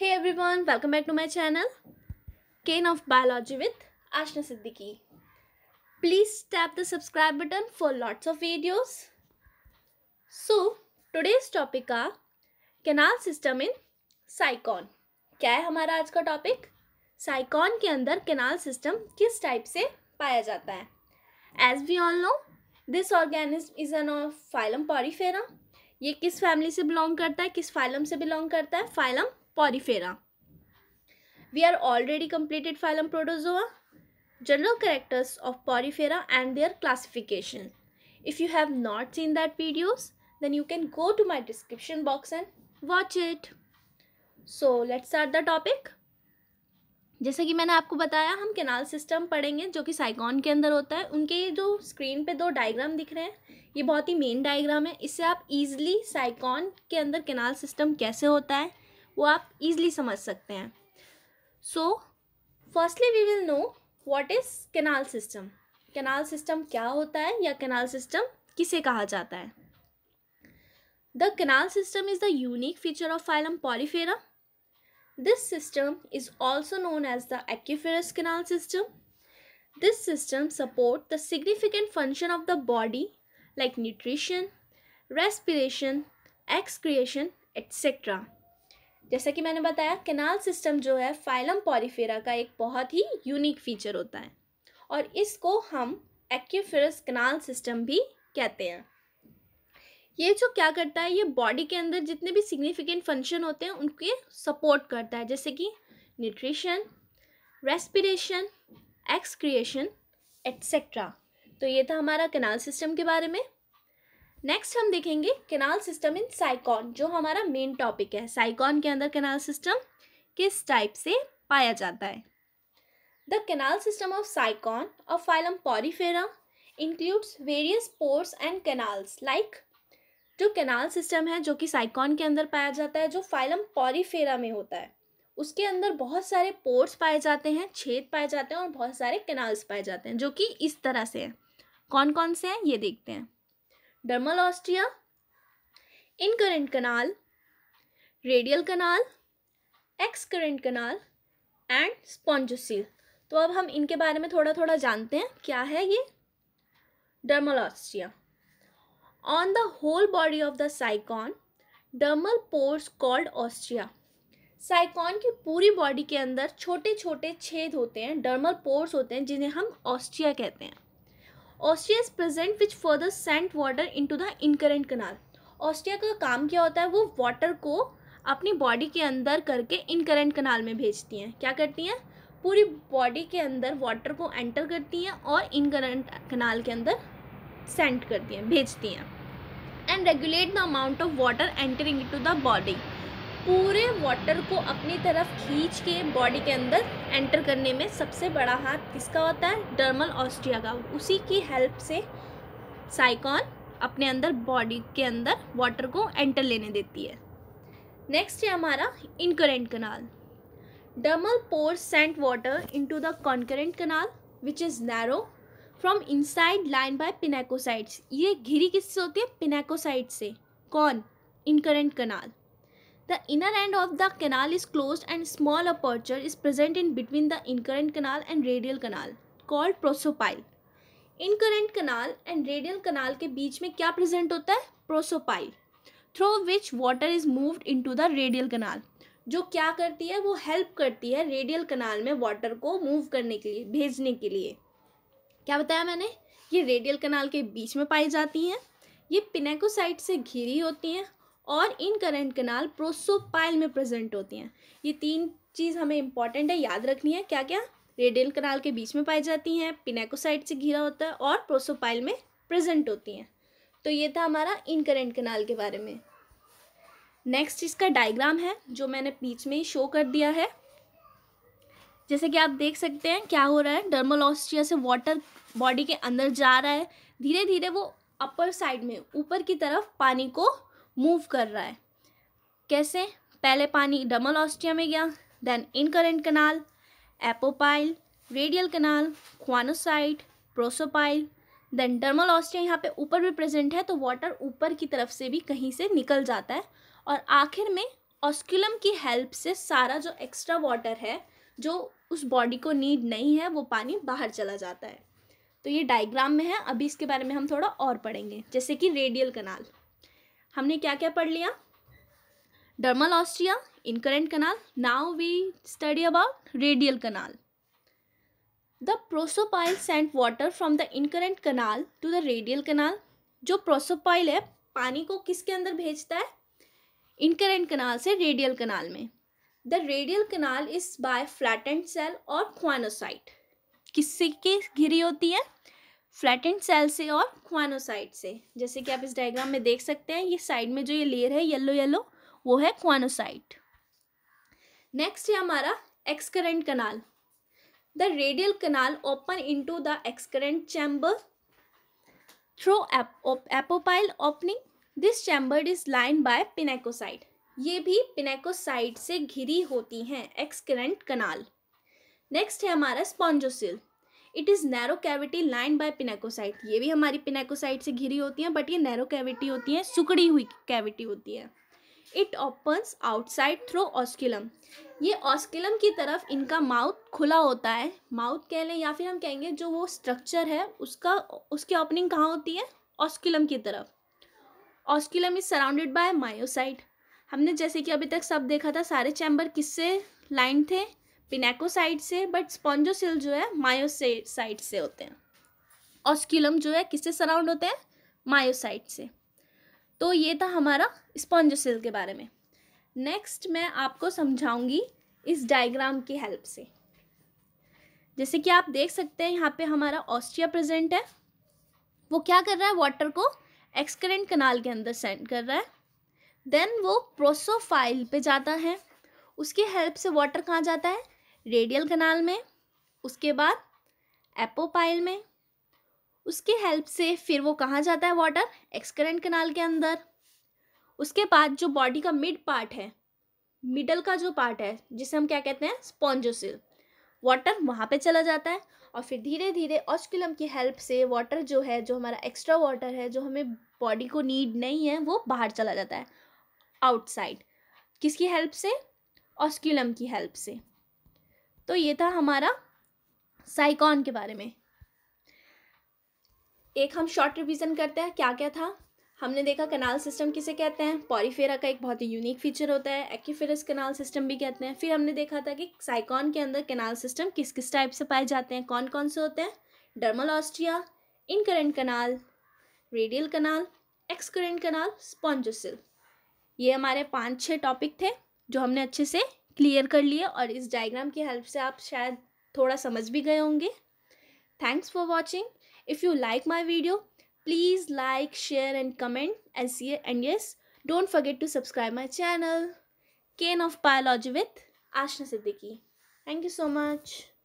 Hey one welcome back to my channel cane of biology with Ashna Siddiqui please tap the subscribe button for lots of videos so today's topic का canal system in Sycon क्या है हमारा आज का topic साइकॉन के अंदर canal system किस type से पाया जाता है as we all know this organism is an of phylum Porifera ये किस फैमिली से बिलोंग करता है किस फाइलम से बिलोंग करता है phylum porifera. We are already completed phylum Protozoa, general characters of porifera and their classification. If you have not seen that videos, then you can go to my description box and watch it. So let's start the topic. जैसे कि मैंने आपको बताया हम canal system पढ़ेंगे जो कि Saigon के अंदर होता है उनके जो स्क्रीन पे दो डायग्राम दिख रहे हैं ये बहुत ही मेन डायग्राम है इससे आप इजीली साइकॉन के अंदर केनाल सिस्टम कैसे होता है वो आप इजली समझ सकते हैं so firstly we will know what is canal system canal system क्या होता है या कैनाल सिस्टम किसे कहा जाता है the canal system is the unique feature of phylum Porifera this system is also known as the aquiferous canal system this system support the significant function of the body like nutrition respiration excretion etcetera जैसा कि मैंने बताया canal system जो है phylum Porifera का एक बहुत ही unique feature होता है और इसको हम एक्फेरस कैनाल सिस्टम भी कहते हैं ये जो क्या करता है ये बॉडी के अंदर जितने भी सिग्निफिकेंट फंक्शन होते हैं उनके सपोर्ट करता है जैसे कि न्यूट्रिशन रेस्पिरेशन एक्सक्रिएशन एट्सेट्रा तो ये था हमारा कैनाल सिस्टम के बारे में नेक्स्ट हम देखेंगे कैनाल सिस्टम इन साइकॉन जो हमारा मेन टॉपिक है साइकॉन के अंदर कैनाल सिस्टम किस टाइप से पाया जाता है the canal system of Sycon of phylum Porifera includes various ports and canals like जो कैनाल सिस्टम है जो कि साइकॉन के अंदर पाया जाता है जो फाइलम पॉरीफेरा में होता है उसके अंदर बहुत सारे पोर्ट्स पाए जाते हैं छेद पाए जाते हैं और बहुत सारे कैनाल्स पाए जाते हैं जो कि इस तरह से है कौन कौन से हैं ये देखते हैं incurrent canal radial canal excurrent canal and spongocoel तो अब हम इनके बारे में थोड़ा थोड़ा जानते हैं क्या है ये ostia on the whole body of the sycon dermal pores called ostia sycon की पूरी बॉडी के अंदर छोटे छोटे छेद होते हैं डर्मल पोर्स होते हैं जिन्हें हम ऑस्ट्रिया कहते हैं ostia is present which further sent water into the incurrent canal ostia का काम क्या होता है वो वाटर को अपनी बॉडी के अंदर करके इनकरेंट कनाल में भेजती हैं क्या करती हैं पूरी बॉडी के अंदर वाटर को एंटर करती हैं और इनकरेंट कनाल के अंदर सेंट करती हैं भेजती हैं and regulate the amount of water entering to the body पूरे वाटर को अपनी तरफ खींच के बॉडी के अंदर एंटर करने में सबसे बड़ा हाथ किसका होता है डर्मल ऑस्ट्रिया का उसी की हेल्प से साइकॉन अपने अंदर बॉडी के अंदर वाटर को एंटर लेने देती है नेक्स्ट है हमारा incurrent canal dermal pore sent water into the concurrent canal which is narrow from inside line by pinacocytes ये घिरी किससे होती है पिनाकोसाइड से कौन incurrent canal the inner end of the canal is close and small aperture is present in between the incurrent canal and radial canal called prosopyle incurrent canal and radial canal के बीच में क्या present होता है prosopyle through which water is moved to the radial canal जो क्या करती है वो हेल्प करती है रेडियल कनाल में वाटर को मूव करने के लिए भेजने के लिए क्या बताया मैंने ये रेडियल कनाल के बीच में पाई जाती हैं ये पिनेकोसाइट से घिरी होती हैं और इन करेंट कनाल प्रोसोपाइल में प्रेजेंट होती हैं ये तीन चीज़ हमें इंपॉर्टेंट है याद रखनी है क्या क्या रेडियल कनाल के बीच में पाई जाती हैं पिनेकोसाइड से घिरा होता है और प्रोसोपाइल में प्रेजेंट होती हैं तो ये था हमारा इन करेंट कनाल के बारे में नेक्स्ट इसका डायग्राम है जो मैंने बीच में ही शो कर दिया है जैसे कि आप देख सकते हैं क्या हो रहा है डर्मल ऑस्ट्रिया से वाटर बॉडी के अंदर जा रहा है धीरे धीरे वो अपर साइड में ऊपर की तरफ पानी को मूव कर रहा है कैसे पहले पानी डबल ऑस्टिया में गया then incurrent canal apopyle radial canal choanocyte prosopyle then dermal ostia यहाँ पे ऊपर भी प्रेजेंट है तो वाटर ऊपर की तरफ से भी कहीं से निकल जाता है और आखिर में ऑस्क्यूलम की हेल्प से सारा जो एक्स्ट्रा वाटर है जो उस बॉडी को नीड नहीं है वो पानी बाहर चला जाता है तो ये डायग्राम में है अभी इसके बारे में हम थोड़ा और पढ़ेंगे जैसे कि रेडियल कनाल हमने क्या क्या पढ़ लिया dermal ostia incurrent canal now we study about radial canal the prosopyle sent water from the incurrent canal to the radial canal जो प्रोसोपाइल है पानी को किसके अंदर भेजता है इनकरेंट कनाल से रेडियल कनाल में the radial canal is by flattened cell और क्वानोसाइट किससे की घिरी होती है फ्लैटेंड सेल से और क्वानोसाइट से जैसे कि आप इस डायग्राम में देख सकते हैं ये साइड में जो ये लेयर है येलो येलो वो है क्वानोसाइट नेक्स्ट है हमारा excurrent canal the radial canal open into the excurrent chamber through apopyle opening this chamber is line by pinacocyte ये भी पिनेकोसाइट से घिरी होती हैं एक्सकरेंट कनाल नेक्स्ट है हमारा spongocoel it is narrow cavity line by pinacocyte ये भी हमारी पिनाकोसाइट से घिरी होती हैं बट ये नैरो कैविटी होती है सुकड़ी हुई कैविटी होती है it opens outside through osculum ये ऑस्किलम की तरफ इनका माउथ खुला होता है माउथ कह लें या फिर हम कहेंगे जो वो स्ट्रक्चर है उसका उसकी ओपनिंग कहाँ होती है ऑस्किलम की तरफ osculum is surrounded by myocyte हमने जैसे कि अभी तक सब देखा था सारे चैम्बर किससे लाइन थे पिनेकोसाइट से बट स्पॉन्जोसिल जो है मायोसाइट से होते हैं ऑस्क्यूलम जो है किससे सराउंड होते हैं मायोसाइट से तो ये था हमारा स्पॉन्जोसिल के बारे में नेक्स्ट मैं आपको समझाऊंगी इस डायग्राम की हेल्प से जैसे कि आप देख सकते हैं यहाँ पे हमारा ऑस्ट्रिया प्रेजेंट है वो क्या कर रहा है वाटर को एक्सकरेंट कनाल के अंदर सेंड कर रहा है देन वो प्रोसोफाइल पे जाता है उसकी हेल्प से वाटर कहाँ जाता है रेडियल कनाल में उसके बाद एपोपाइल में उसके हेल्प से फिर वो कहाँ जाता है वाटर एक्सकरेंट कनाल के अंदर उसके बाद जो बॉडी का मिड पार्ट है मिडल का जो पार्ट है जिसे हम क्या कहते हैं स्पॉन्जोसिल वाटर वहाँ पे चला जाता है और फिर धीरे धीरे ऑस्कुलम की हेल्प से वाटर जो है जो हमारा एक्स्ट्रा वाटर है जो हमें बॉडी को नीड नहीं है वो बाहर चला जाता है आउटसाइड किसकी हेल्प से ऑस्कुलम की हेल्प से तो ये था हमारा साइकॉन के बारे में एक हम शॉर्ट रिविज़न करते हैं क्या क्या था हमने देखा कनाल सिस्टम किसे कहते हैं पॉरीफेरा का एक बहुत ही यूनिक फीचर होता है एक्फेरस कनाल सिस्टम भी कहते हैं फिर हमने देखा था कि साइकॉन के अंदर कनाल सिस्टम किस किस टाइप से पाए जाते हैं कौन कौन से होते हैं dermal ostia incurrent canal radial canal excurrent canal spongocoel ये हमारे पाँच छः टॉपिक थे जो हमने अच्छे से क्लियर कर लिए और इस डायग्राम की हेल्प से आप शायद थोड़ा समझ भी गए होंगे thanks for watching if you like my video please like share and comment and see and yes don't forget to subscribe my channel cane of biology with Ashna Siddiqui thank you so much